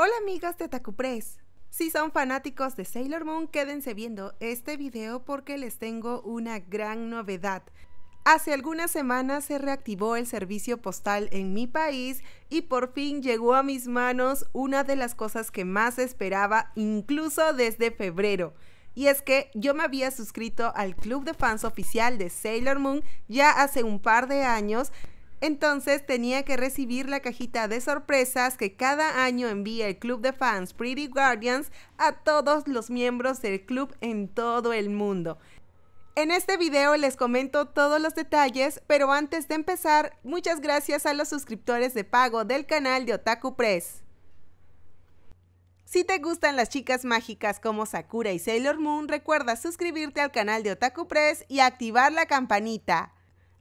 Hola amigas de Tacupress. Si son fanáticos de Sailor Moon, quédense viendo este video porque les tengo una gran novedad. Hace algunas semanas se reactivó el servicio postal en mi país y por fin llegó a mis manos una de las cosas que más esperaba incluso desde febrero. Y es que yo me había suscrito al club de fans oficial de Sailor Moon ya hace un par de años entonces tenía que recibir la cajita de sorpresas que cada año envía el club de fans Pretty Guardians a todos los miembros del club en todo el mundo. En este video les comento todos los detalles, pero antes de empezar, muchas gracias a los suscriptores de pago del canal de Otaku Press. Si te gustan las chicas mágicas como Sakura y Sailor Moon, recuerda suscribirte al canal de Otaku Press y activar la campanita.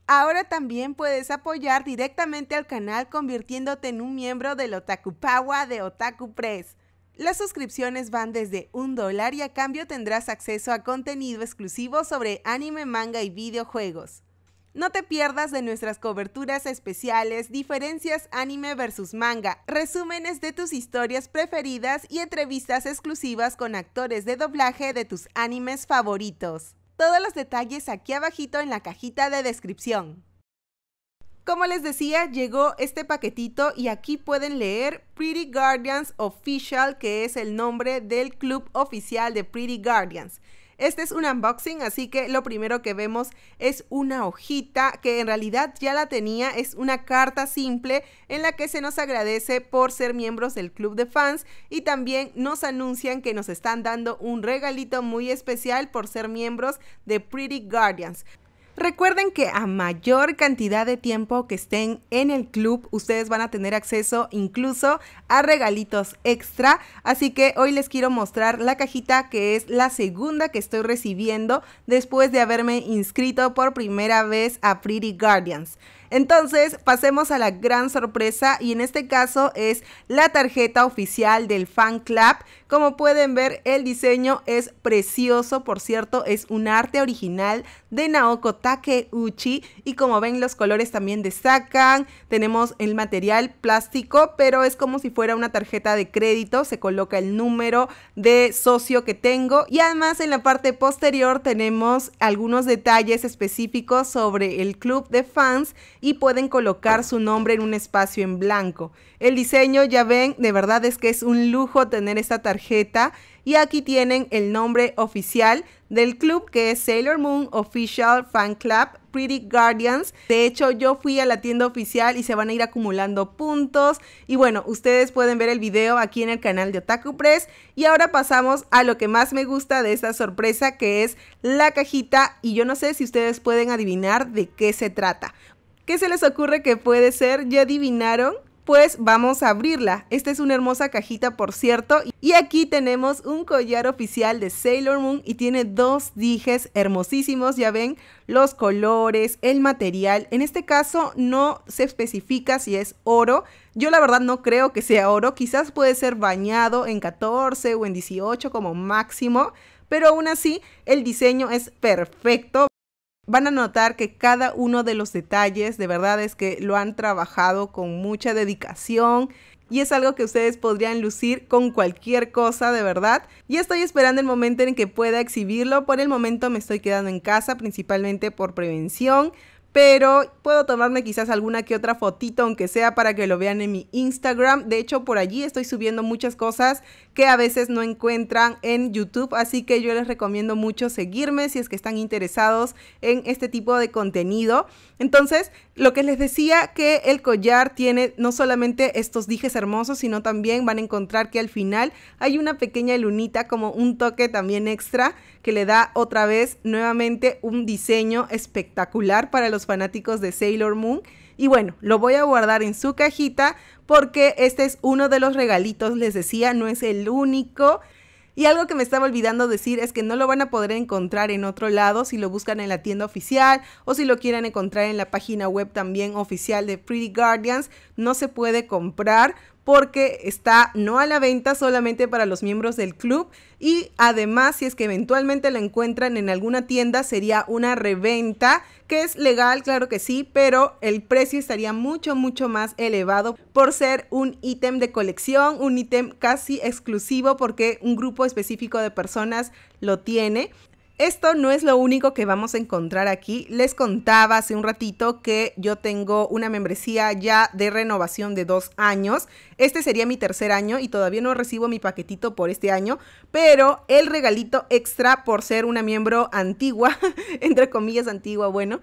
Ahora también puedes apoyar directamente al canal convirtiéndote en un miembro del Otaku Power de Otaku Press. Las suscripciones van desde un dólar y a cambio tendrás acceso a contenido exclusivo sobre anime, manga y videojuegos. No te pierdas de nuestras coberturas especiales, diferencias anime versus manga, resúmenes de tus historias preferidas y entrevistas exclusivas con actores de doblaje de tus animes favoritos todos los detalles aquí abajito en la cajita de descripción. Como les decía, llegó este paquetito y aquí pueden leer Pretty Guardians Official, que es el nombre del club oficial de Pretty Guardians. Este es un unboxing, así que lo primero que vemos es una hojita que en realidad ya la tenía, es una carta simple en la que se nos agradece por ser miembros del club de fans y también nos anuncian que nos están dando un regalito muy especial por ser miembros de Pretty Guardians. Recuerden que a mayor cantidad de tiempo que estén en el club, ustedes van a tener acceso incluso a regalitos extra. Así que hoy les quiero mostrar la cajita que es la segunda que estoy recibiendo después de haberme inscrito por primera vez a Pretty Guardians. Entonces, pasemos a la gran sorpresa y en este caso es la tarjeta oficial del fan club. Como pueden ver, el diseño es precioso, por cierto, es un arte original de Naoko Takeuchi y como ven los colores también destacan. Tenemos el material plástico, pero es como si fuera una tarjeta de crédito, se coloca el número de socio que tengo y además en la parte posterior tenemos algunos detalles específicos sobre el club de fans y pueden colocar su nombre en un espacio en blanco. El diseño, ya ven, de verdad es que es un lujo tener esta tarjeta y aquí tienen el nombre oficial del club que es Sailor Moon Official Fan Club Pretty Guardians. De hecho, yo fui a la tienda oficial y se van a ir acumulando puntos. Y bueno, ustedes pueden ver el video aquí en el canal de Otaku Press. Y ahora pasamos a lo que más me gusta de esta sorpresa, que es la cajita. Y yo no sé si ustedes pueden adivinar de qué se trata. ¿Qué se les ocurre que puede ser? ¿Ya adivinaron? Pues vamos a abrirla. Esta es una hermosa cajita, por cierto. Y aquí tenemos un collar oficial de Sailor Moon y tiene dos dijes hermosísimos. Ya ven los colores, el material. En este caso no se especifica si es oro. Yo la verdad no creo que sea oro. Quizás puede ser bañado en 14 o en 18 como máximo. Pero aún así el diseño es perfecto van a notar que cada uno de los detalles de verdad es que lo han trabajado con mucha dedicación y es algo que ustedes podrían lucir con cualquier cosa, de verdad. Y estoy esperando el momento en que pueda exhibirlo. Por el momento me estoy quedando en casa, principalmente por prevención pero puedo tomarme quizás alguna que otra fotito, aunque sea para que lo vean en mi Instagram. De hecho, por allí estoy subiendo muchas cosas que a veces no encuentran en YouTube, así que yo les recomiendo mucho seguirme si es que están interesados en este tipo de contenido. Entonces, lo que les decía que el collar tiene no solamente estos dijes hermosos, sino también van a encontrar que al final hay una pequeña lunita como un toque también extra que le da otra vez nuevamente un diseño espectacular para los fanáticos de Sailor Moon. Y bueno, lo voy a guardar en su cajita porque este es uno de los regalitos, les decía, no es el único. Y algo que me estaba olvidando decir es que no lo van a poder encontrar en otro lado si lo buscan en la tienda oficial o si lo quieren encontrar en la página web también oficial de Pretty Guardians. No se puede comprar porque está no a la venta solamente para los miembros del club y además si es que eventualmente la encuentran en alguna tienda sería una reventa que es legal, claro que sí, pero el precio estaría mucho, mucho más elevado por ser un ítem de colección, un ítem casi exclusivo porque un grupo específico de personas lo tiene. Esto no es lo único que vamos a encontrar aquí. Les contaba hace un ratito que yo tengo una membresía ya de renovación de dos años. Este sería mi tercer año y todavía no recibo mi paquetito por este año, pero el regalito extra por ser una miembro antigua, entre comillas antigua, bueno,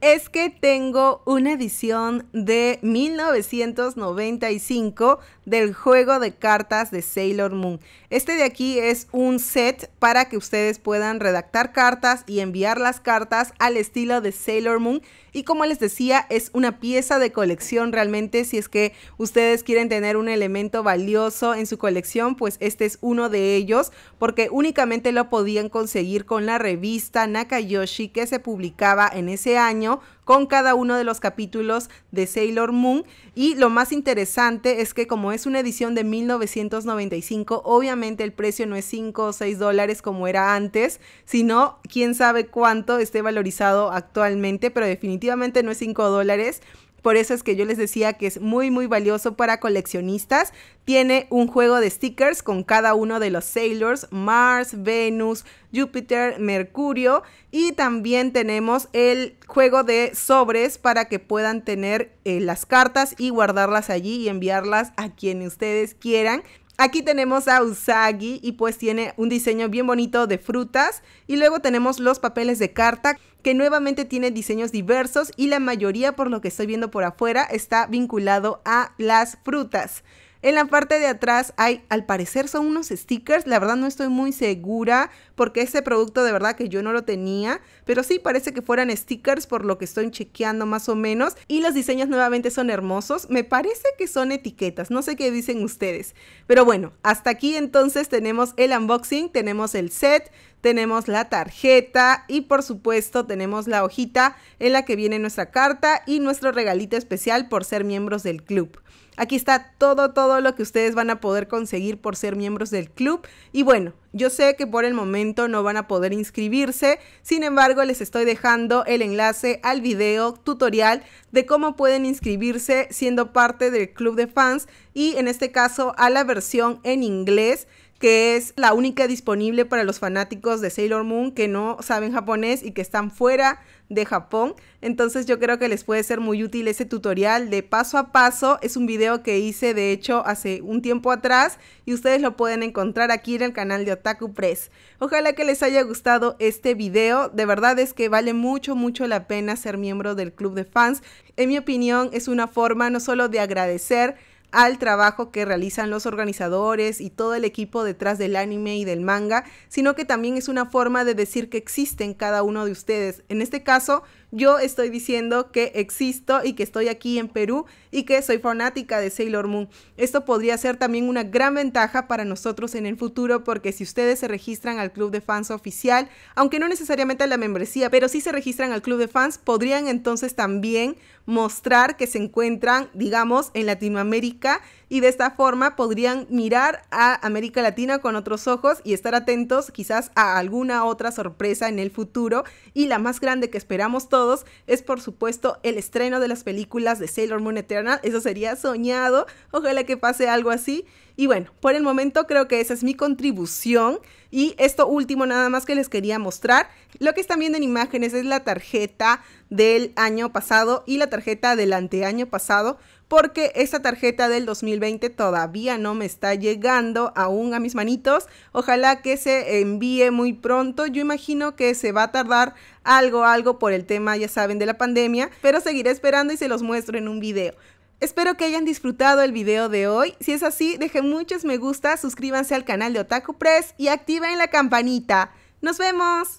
es que tengo una edición de 1995 del juego de cartas de Sailor Moon. Este de aquí es un set para que ustedes puedan redactar cartas y enviar las cartas al estilo de Sailor Moon. Y como les decía, es una pieza de colección realmente. Si es que ustedes quieren tener un elemento valioso en su colección, pues este es uno de ellos, porque únicamente lo podían conseguir con la revista Nakayoshi que se publicaba en ese año con cada uno de los capítulos de Sailor Moon. Y lo más interesante es que como es una edición de 1995, obviamente el precio no es 5 o 6 dólares como era antes, sino quién sabe cuánto esté valorizado actualmente, pero definitivamente no es 5 dólares por eso es que yo les decía que es muy muy valioso para coleccionistas. Tiene un juego de stickers con cada uno de los Sailors, Mars, Venus, Júpiter, Mercurio y también tenemos el juego de sobres para que puedan tener eh, las cartas y guardarlas allí y enviarlas a quien ustedes quieran. Aquí tenemos a Usagi y pues tiene un diseño bien bonito de frutas. Y luego tenemos los papeles de carta que nuevamente tiene diseños diversos y la mayoría por lo que estoy viendo por afuera está vinculado a las frutas. En la parte de atrás hay, al parecer son unos stickers, la verdad no estoy muy segura porque ese producto de verdad que yo no lo tenía, pero sí parece que fueran stickers por lo que estoy chequeando más o menos. Y los diseños nuevamente son hermosos, me parece que son etiquetas, no sé qué dicen ustedes. Pero bueno, hasta aquí entonces tenemos el unboxing, tenemos el set, tenemos la tarjeta y por supuesto tenemos la hojita en la que viene nuestra carta y nuestro regalito especial por ser miembros del club. Aquí está todo, todo lo que ustedes van a poder conseguir por ser miembros del club. Y bueno, yo sé que por el momento no van a poder inscribirse, sin embargo les estoy dejando el enlace al video tutorial de cómo pueden inscribirse siendo parte del club de fans y en este caso a la versión en inglés que es la única disponible para los fanáticos de Sailor Moon que no saben japonés y que están fuera de Japón. Entonces yo creo que les puede ser muy útil ese tutorial de paso a paso. Es un video que hice de hecho hace un tiempo atrás y ustedes lo pueden encontrar aquí en el canal de Otaku Press. Ojalá que les haya gustado este video. De verdad es que vale mucho, mucho la pena ser miembro del club de fans. En mi opinión es una forma no solo de agradecer, al trabajo que realizan los organizadores y todo el equipo detrás del anime y del manga, sino que también es una forma de decir que existen cada uno de ustedes. En este caso, yo estoy diciendo que existo y que estoy aquí en Perú y que soy fanática de Sailor Moon. Esto podría ser también una gran ventaja para nosotros en el futuro porque si ustedes se registran al club de fans oficial, aunque no necesariamente a la membresía, pero si se registran al club de fans, podrían entonces también mostrar que se encuentran, digamos, en Latinoamérica y de esta forma podrían mirar a América Latina con otros ojos y estar atentos quizás a alguna otra sorpresa en el futuro. Y la más grande que esperamos todos es por supuesto el estreno de las películas de Sailor Moon Eternal. Eso sería soñado. Ojalá que pase algo así. Y bueno, por el momento creo que esa es mi contribución. Y esto último nada más que les quería mostrar. Lo que están viendo en imágenes es la tarjeta del año pasado y la tarjeta del anteaño pasado porque esta tarjeta del 2020 todavía no me está llegando aún a mis manitos. Ojalá que se envíe muy pronto. Yo imagino que se va a tardar algo, algo por el tema, ya saben, de la pandemia, pero seguiré esperando y se los muestro en un video. Espero que hayan disfrutado el video de hoy. Si es así, dejen muchos me gusta, suscríbanse al canal de Otaku Press y activen la campanita. ¡Nos vemos!